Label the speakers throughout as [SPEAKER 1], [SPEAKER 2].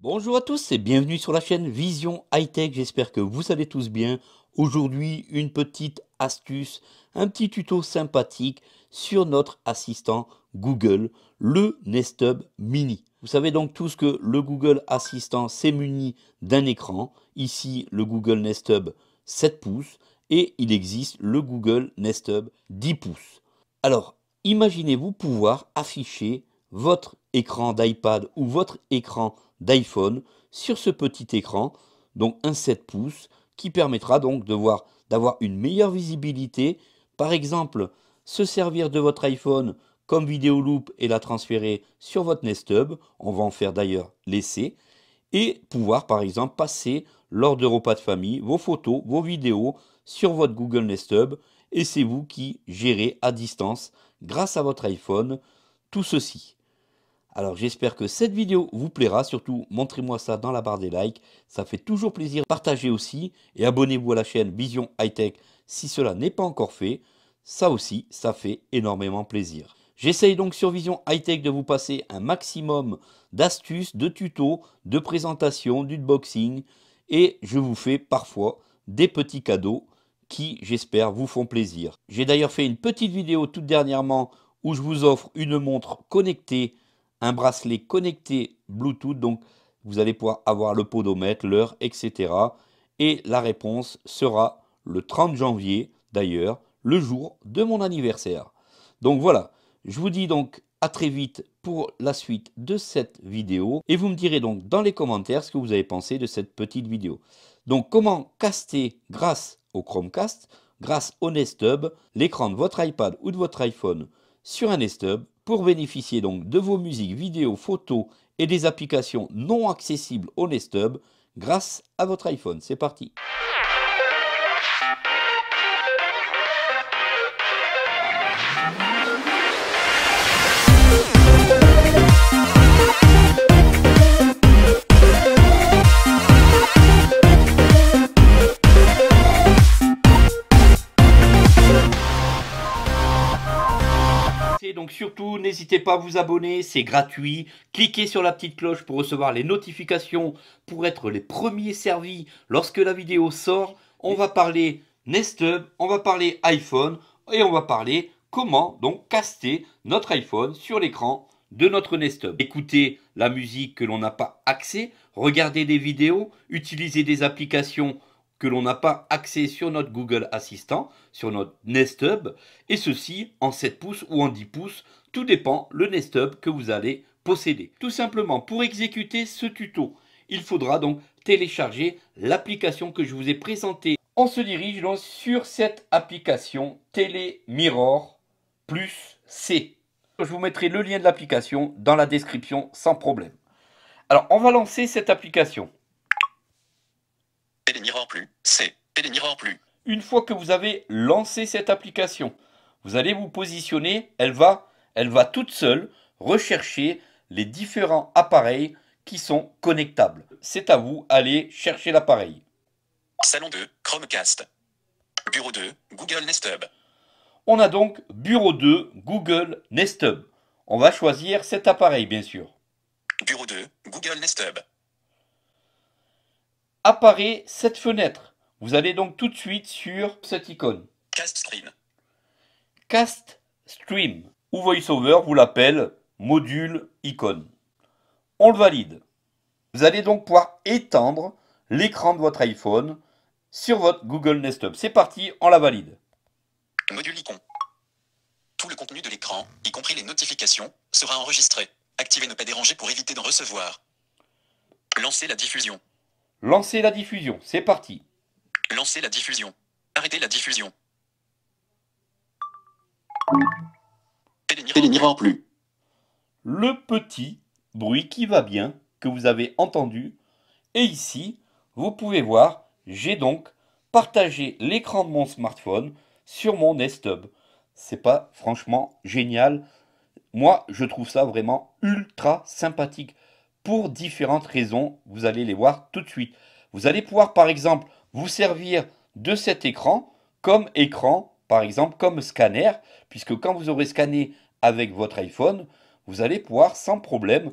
[SPEAKER 1] Bonjour à tous et bienvenue sur la chaîne Vision High Tech. J'espère que vous allez tous bien. Aujourd'hui, une petite astuce, un petit tuto sympathique sur notre assistant Google, le Nest Hub Mini. Vous savez donc tous que le Google Assistant s'est muni d'un écran. Ici, le Google Nest Hub 7 pouces et il existe le Google Nest Hub 10 pouces. Alors, imaginez-vous pouvoir afficher votre écran d'iPad ou votre écran d'iPhone sur ce petit écran, donc un 7 pouces, qui permettra donc de voir, d'avoir une meilleure visibilité. Par exemple, se servir de votre iPhone comme vidéo loop et la transférer sur votre Nest Hub, on va en faire d'ailleurs l'essai, et pouvoir par exemple passer lors de repas de famille vos photos, vos vidéos sur votre Google Nest Hub, et c'est vous qui gérez à distance grâce à votre iPhone tout ceci. Alors j'espère que cette vidéo vous plaira, surtout montrez-moi ça dans la barre des likes, ça fait toujours plaisir. Partagez aussi et abonnez-vous à la chaîne Vision High Tech si cela n'est pas encore fait, ça aussi ça fait énormément plaisir. J'essaye donc sur Vision High Tech de vous passer un maximum d'astuces, de tutos, de présentations, d'unboxing et je vous fais parfois des petits cadeaux qui, j'espère, vous font plaisir. J'ai d'ailleurs fait une petite vidéo toute dernièrement où je vous offre une montre connectée un bracelet connecté Bluetooth. Donc, vous allez pouvoir avoir le podomètre, l'heure, etc. Et la réponse sera le 30 janvier, d'ailleurs, le jour de mon anniversaire. Donc voilà, je vous dis donc à très vite pour la suite de cette vidéo. Et vous me direz donc dans les commentaires ce que vous avez pensé de cette petite vidéo. Donc comment caster grâce au Chromecast, grâce au Nest Hub, l'écran de votre iPad ou de votre iPhone sur un Nest Hub pour bénéficier donc de vos musiques, vidéos, photos et des applications non accessibles au Nest grâce à votre iPhone. C'est parti Donc surtout, n'hésitez pas à vous abonner, c'est gratuit. Cliquez sur la petite cloche pour recevoir les notifications, pour être les premiers servis lorsque la vidéo sort. On va parler Nest Hub, on va parler iPhone et on va parler comment donc caster notre iPhone sur l'écran de notre Nest Hub. Écoutez la musique que l'on n'a pas accès, regardez des vidéos, utilisez des applications que l'on n'a pas accès sur notre Google Assistant, sur notre Nest Hub, et ceci en 7 pouces ou en 10 pouces, tout dépend le Nest Hub que vous allez posséder. Tout simplement, pour exécuter ce tuto, il faudra donc télécharger l'application que je vous ai présentée. On se dirige donc sur cette application Télé plus C. Je vous mettrai le lien de l'application dans la description sans problème. Alors, on va lancer cette application plus, c'est en plus. Une fois que vous avez lancé cette application, vous allez vous positionner, elle va, elle va toute seule rechercher les différents appareils qui sont connectables. C'est à vous, d'aller chercher l'appareil. Salon 2, Chromecast. Bureau 2, Google Nest Hub. On a donc Bureau 2, Google Nest Hub. On va choisir cet appareil, bien sûr. Bureau 2, Google Nest Hub apparaît cette fenêtre. Vous allez donc tout de suite sur cette icône. Cast Stream. Cast Stream ou VoiceOver vous l'appelle module icône. On le valide. Vous allez donc pouvoir étendre l'écran de votre iPhone sur votre Google Nest Hub. C'est parti, on la valide. Module icône.
[SPEAKER 2] Tout le contenu de l'écran, y compris les notifications, sera enregistré. Activez ne pas déranger pour éviter d'en recevoir. Lancez la diffusion.
[SPEAKER 1] Lancez la diffusion, c'est parti.
[SPEAKER 2] Lancez la diffusion.
[SPEAKER 1] Arrêtez la diffusion. plus. Le petit bruit qui va bien que vous avez entendu. Et ici, vous pouvez voir, j'ai donc partagé l'écran de mon smartphone sur mon Nest Hub. C'est pas franchement génial. Moi, je trouve ça vraiment ultra sympathique pour différentes raisons. Vous allez les voir tout de suite. Vous allez pouvoir par exemple vous servir de cet écran comme écran, par exemple comme scanner, puisque quand vous aurez scanné avec votre iPhone, vous allez pouvoir sans problème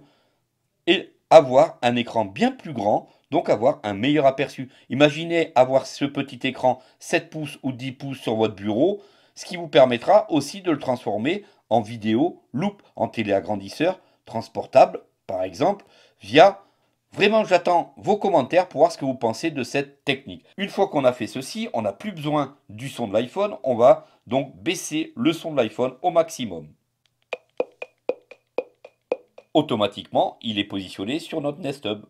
[SPEAKER 1] et avoir un écran bien plus grand, donc avoir un meilleur aperçu. Imaginez avoir ce petit écran 7 pouces ou 10 pouces sur votre bureau, ce qui vous permettra aussi de le transformer en vidéo, loop en téléagrandisseur, transportable par exemple, via. Vraiment, j'attends vos commentaires pour voir ce que vous pensez de cette technique. Une fois qu'on a fait ceci, on n'a plus besoin du son de l'iPhone. On va donc baisser le son de l'iPhone au maximum. Automatiquement, il est positionné sur notre Nest Hub.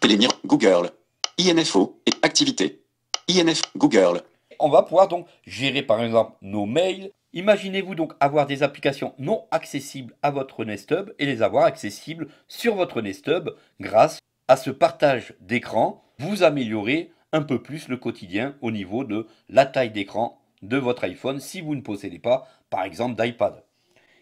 [SPEAKER 1] Télémir, Google, INFO, et activité, INF, Google. On va pouvoir donc gérer par exemple nos mails, Imaginez-vous donc avoir des applications non accessibles à votre Nest Hub et les avoir accessibles sur votre Nest Hub grâce à ce partage d'écran. Vous améliorez un peu plus le quotidien au niveau de la taille d'écran de votre iPhone si vous ne possédez pas par exemple d'iPad.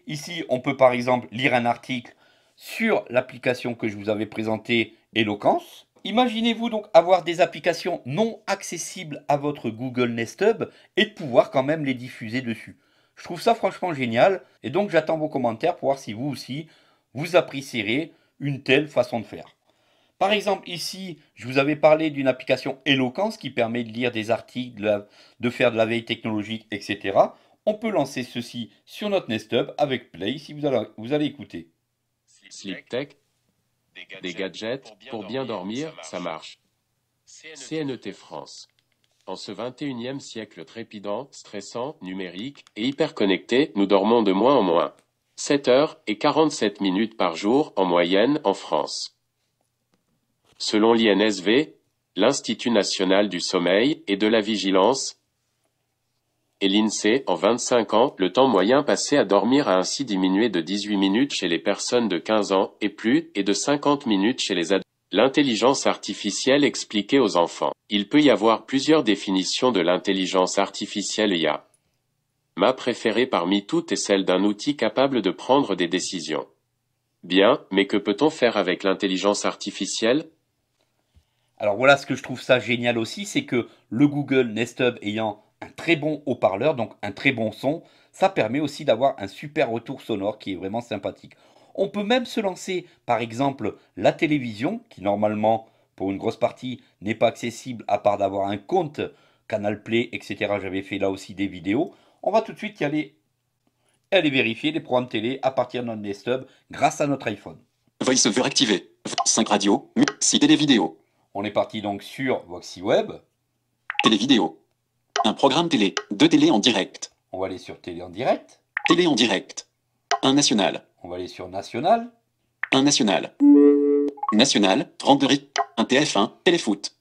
[SPEAKER 1] Ici, on peut par exemple lire un article sur l'application que je vous avais présentée, Eloquence. Imaginez-vous donc avoir des applications non accessibles à votre Google Nest Hub et pouvoir quand même les diffuser dessus. Je trouve ça franchement génial. Et donc j'attends vos commentaires pour voir si vous aussi, vous apprécierez une telle façon de faire. Par exemple, ici, je vous avais parlé d'une application Eloquence qui permet de lire des articles, de, faire de la veille technologique, etc. On peut lancer ceci sur notre Nest Hub avec Play si vous allez, écouter.
[SPEAKER 3] Sleep Tech, des gadgets, pour bien dormir, Ça marche. CNET France. En ce 21e siècle trépidant, stressant, numérique, et hyperconnecté, nous dormons de moins en moins. 7 heures et 47 minutes par jour en moyenne en France. Selon l'INSV, l'Institut national du sommeil et de la vigilance, et l'INSEE, en 25 ans, le temps moyen passé à dormir a ainsi diminué de 18 minutes chez les personnes de 15 ans et plus, et de 50 minutes chez les adultes. L'intelligence artificielle expliquée aux enfants. Il peut y avoir plusieurs définitions de l'intelligence artificielle IA. Ma préférée parmi toutes est celle d'un outil capable de prendre des décisions. Bien, mais que peut-on faire avec l'intelligence artificielle
[SPEAKER 1] Alors voilà ce que je trouve ça génial aussi, c'est que le Google Nest Hub ayant un très bon haut-parleur, donc un très bon son, ça permet aussi d'avoir un super retour sonore qui est vraiment sympathique. On peut même se lancer, par exemple, la télévision, qui normalement, pour une grosse partie, n'est pas accessible à part d'avoir un compte Canal Play, etc. J'avais fait là aussi des vidéos. On va tout de suite y aller, aller vérifier les programmes télé à partir de notre desktop grâce à notre iPhone. Voice activé. activer. 5 radio, 6 télé-vidéos. On est parti donc sur Voxy Web. Télévidéo.
[SPEAKER 2] Un programme télé. Deux télé en direct. On va aller sur télé en direct. Télé en direct. Un national. On va aller sur National. Un National. National, 32 Un TF1, Téléfoot.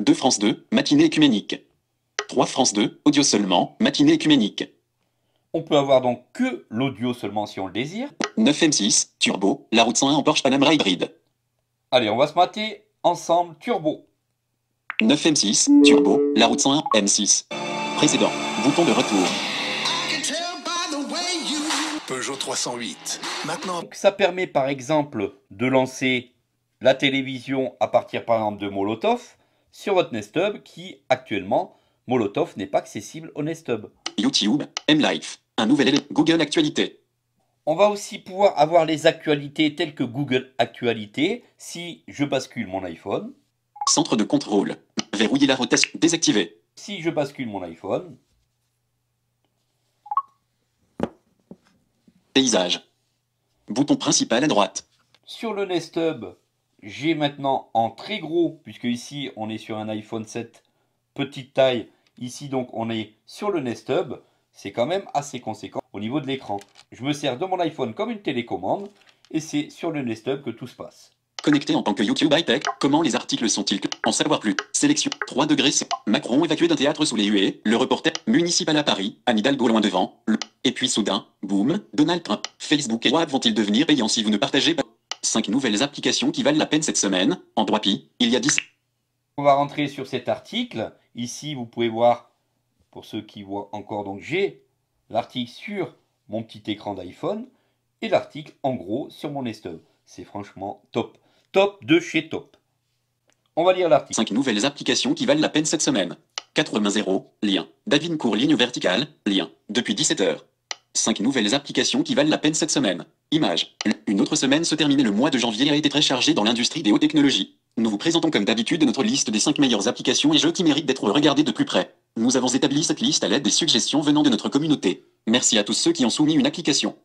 [SPEAKER 2] 2 France 2, matinée écuménique. 3 France 2, audio seulement, matinée écuménique.
[SPEAKER 1] On peut avoir donc que l'audio seulement si on le désire. 9 M6, Turbo, la route 101 en Porsche Panamera Hybrid. Allez, on va se mater ensemble Turbo. 9 M6, Turbo, la route 101, M6. Précédent, bouton de retour. 308. Maintenant. Donc ça permet par exemple de lancer la télévision à partir par exemple de Molotov sur votre Nest Hub qui actuellement Molotov n'est pas accessible au Nest Hub. YouTube, M-Life, un nouvel Google Actualité. On va aussi pouvoir avoir les actualités telles que Google Actualité si je bascule mon iPhone. Centre de contrôle. Verrouiller la rotation désactivée. Si je bascule mon iPhone. Paysage. Bouton principal à droite. Sur le Nest Hub, j'ai maintenant en très gros, puisque ici on est sur un iPhone 7 petite taille, ici donc on est sur le Nest Hub, c'est quand même assez conséquent au niveau de l'écran. Je me sers de mon iPhone comme une télécommande et c'est sur le Nest Hub que tout se passe.
[SPEAKER 2] Connecté en tant que YouTube High Tech, comment les articles sont-ils En savoir plus. Sélection. 3 degrés. Macron évacué d'un théâtre sous les huées. Le reporter. Municipal à Paris. Anne Hidalgo loin devant. Et puis soudain, boum, Donald Trump. Facebook et WhatsApp vont-ils devenir payants si vous ne partagez pas 5 nouvelles applications qui valent la peine cette semaine. En droit pi, il y a 10.
[SPEAKER 1] On va rentrer sur cet article. Ici, vous pouvez voir, pour ceux qui voient encore, donc j'ai l'article sur mon petit écran d'iPhone et l'article en gros sur mon estomac. C'est franchement top. Top de
[SPEAKER 2] chez Top. On va lire l'article. 5 nouvelles applications qui valent la peine cette semaine. 0, lien. David court ligne verticale, lien. Depuis 17h. 5 nouvelles applications qui valent la peine cette semaine. Image. Une autre semaine se terminait le mois de janvier et a été très chargée dans l'industrie des hautes technologies. Nous vous présentons comme d'habitude notre liste des 5 meilleures applications et jeux qui méritent d'être regardés de plus près. Nous avons établi cette liste à l'aide des suggestions venant de notre communauté. Merci à tous ceux qui ont soumis une application.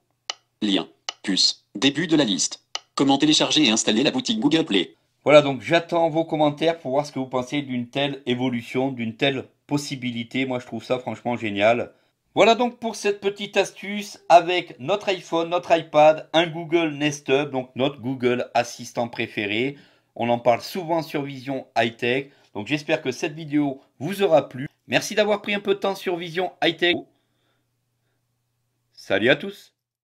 [SPEAKER 2] Lien. Puce. Début de la liste. Comment télécharger et installer la boutique Google Play
[SPEAKER 1] Voilà, donc j'attends vos commentaires pour voir ce que vous pensez d'une telle évolution, d'une telle possibilité. Moi, je trouve ça franchement génial. Voilà donc pour cette petite astuce avec notre iPhone, notre iPad, un Google Nest Hub, donc notre Google Assistant préféré. On en parle souvent sur Vision High Tech. Donc j'espère que cette vidéo vous aura plu. Merci d'avoir pris un peu de temps sur Vision High Tech.
[SPEAKER 3] Salut à tous